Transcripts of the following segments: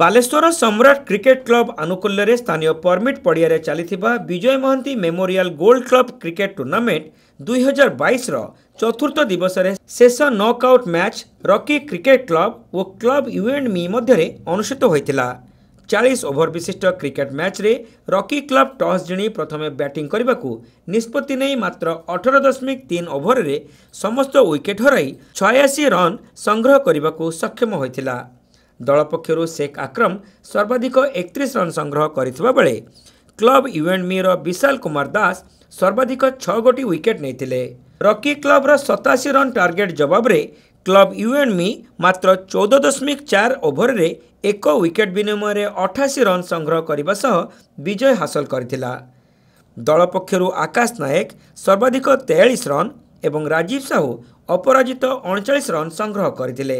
ବାଲେଶ୍ୱର ସମ୍ରାଟ cricket club ଆନୁକୂଲ୍ୟରେ ସ୍ଥାନୀୟ ପରମିଟ୍ ପଡ଼ିଆରେ ଚାଲିଥିବା Bijay Mohanty memorial gold club cricket tournament ଦୁଇହଜାର ବାଇଶର ଚତୁର୍ଥ ଦିବସରେ ଶେଷ knockout match Rocky cricket club ଓ କ୍ଲବ୍ ୟୁ ଆଣ୍ଡ ମି ମଧ୍ୟରେ ଅନୁଷ୍ଠିତ ହୋଇଥିଲା ଚାଳିଶ ଓଭର ବିଶିଷ୍ଟ କ୍ରିକେଟ୍ ମ୍ୟାଚ୍ରେ ରକି କ୍ଲବ୍ ଟସ୍ ଜିଣି ପ୍ରଥମେ ବ୍ୟାଟିଂ କରିବାକୁ ନିଷ୍ପତ୍ତି ନେଇ ମାତ୍ର ଅଠର ଦଶମିକ ତିନି ଓଭରରେ ସମସ୍ତ ୱିକେଟ୍ ହରାଇ ଛୟାଅଶୀ ରନ୍ ସଂଗ୍ରହ କରିବାକୁ ସକ୍ଷମ ହୋଇଥିଲା ଦଳ ପକ୍ଷରୁ ଶେଖ୍ ଆକ୍ରମ ସର୍ବାଧିକ ଏକତିରିଶ ରନ୍ ସଂଗ୍ରହ କରିଥିବା ବେଳେ କ୍ଲବ ୟୁଏଣ୍ଡମିର ବିଶାଲ କୁମାର ଦାସ ସର୍ବାଧିକ ଛଅ ଗୋଟି ୱିକେଟ୍ ନେଇଥିଲେ ରକି କ୍ଲବର ସତାଅଶୀ ରନ୍ ଟାର୍ଗେଟ୍ ଜବାବରେ କ୍ଲବ ୟୁଏଣ୍ଡମି ମାତ୍ର ଚଉଦ ଦଶମିକ ଚାରି ଓଭରରେ ଏକ ୱିକେଟ୍ ବିନିମୟରେ ଅଠାଅଶୀ ରନ୍ ସଂଗ୍ରହ କରିବା ସହ ବିଜୟ ହାସଲ କରିଥିଲା ଦଳ ପକ୍ଷରୁ ଆକାଶ ନାୟକ ସର୍ବାଧିକ ତେୟାଳିଶ ରନ୍ ଏବଂ ରାଜୀବ ସାହୁ ଅପରାଜିତ ଅଣଚାଳିଶ ରନ୍ ସଂଗ୍ରହ କରିଥିଲେ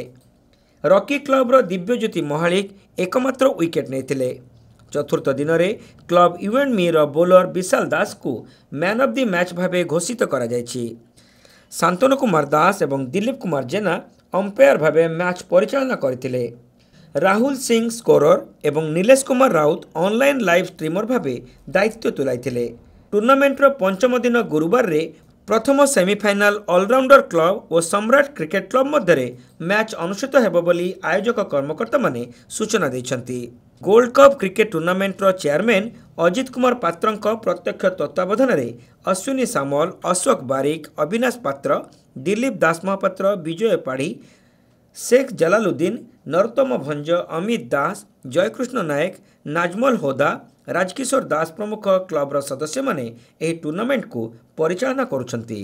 ରକି କ୍ଲବ୍ର ଦିବ୍ୟଜ୍ୟୋତି ମହାଳିକ ଏକମାତ୍ର ୱିକେଟ୍ ନେଇଥିଲେ ଚତୁର୍ଥ ଦିନରେ କ୍ଲବ୍ ୟୁ ମିର ବୋଲର ବିଶାଲ ଦାସଙ୍କୁ ମ୍ୟାନ୍ ଅଫ୍ ଦି ମ୍ୟାଚ୍ ଭାବେ ଘୋଷିତ କରାଯାଇଛି ଶାନ୍ତନୁ କୁମାର ଦାସ ଏବଂ ଦିଲୀପ କୁମାର ଜେନା ଅମ୍ପାୟାର ଭାବେ ମ୍ୟାଚ୍ ପରିଚାଳନା କରିଥିଲେ ରାହୁଲ ସିଂ ସ୍କୋରର ଏବଂ Nilesh Kumar Rout online live streamer ଭାବେ ଦାୟିତ୍ୱ ତୁଲାଇଥିଲେ ଟୁର୍ଣ୍ଣାମେଣ୍ଟର ପଞ୍ଚମ ଦିନ ଗୁରୁବାରରେ ପ୍ରଥମ ସେମିଫାଇନାଲ ଅଲରାଉଣ୍ଡର କ୍ଲବ ଓ ସମ୍ରାଟ କ୍ରିକେଟ କ୍ଲବ ମଧ୍ୟରେ ମ୍ୟାଚ୍ ଅନୁଷ୍ଠିତ ହେବ ବୋଲି ଆୟୋଜକ କର୍ମକର୍ତ୍ତାମାନେ ସୂଚନା ଦେଇଛନ୍ତି ଗୋଲ୍ଡ କପ୍ କ୍ରିକେଟ ଟୁର୍ଣ୍ଣାମେଣ୍ଟର ଚେୟାରମ୍ୟାନ ଅଜିତ କୁମାର ପାତ୍ରଙ୍କ ପ୍ରତ୍ୟକ୍ଷ ତତ୍ତ୍ୱାବଧାନରେ ଅଶ୍ୱିନୀ ସାମଲ ଅଶୋକ ବାରିକ ଅବିନାଶ ପାତ୍ର ଦିଲୀପ ଦାସ ମହାପାତ୍ର ବିଜୟ ପାଢ଼ୀ ଶେଖ ଜାଲାଲୁଦ୍ଦିନ ନରୋତ୍ତମ ଭଞ୍ଜ ଅମିତ ଦାସ ଜୟକୃଷ୍ଣ ନାୟକ ନାଜମଲ ହୋଦା ରାଜକିଶୋର ଦାସ ପ୍ରମୁଖ କ୍ଲବର ସଦସ୍ୟମାନେ ଏହି ଟୁର୍ଣ୍ଣାମେଣ୍ଟକୁ ପରିଚାଳନା କରୁଛନ୍ତି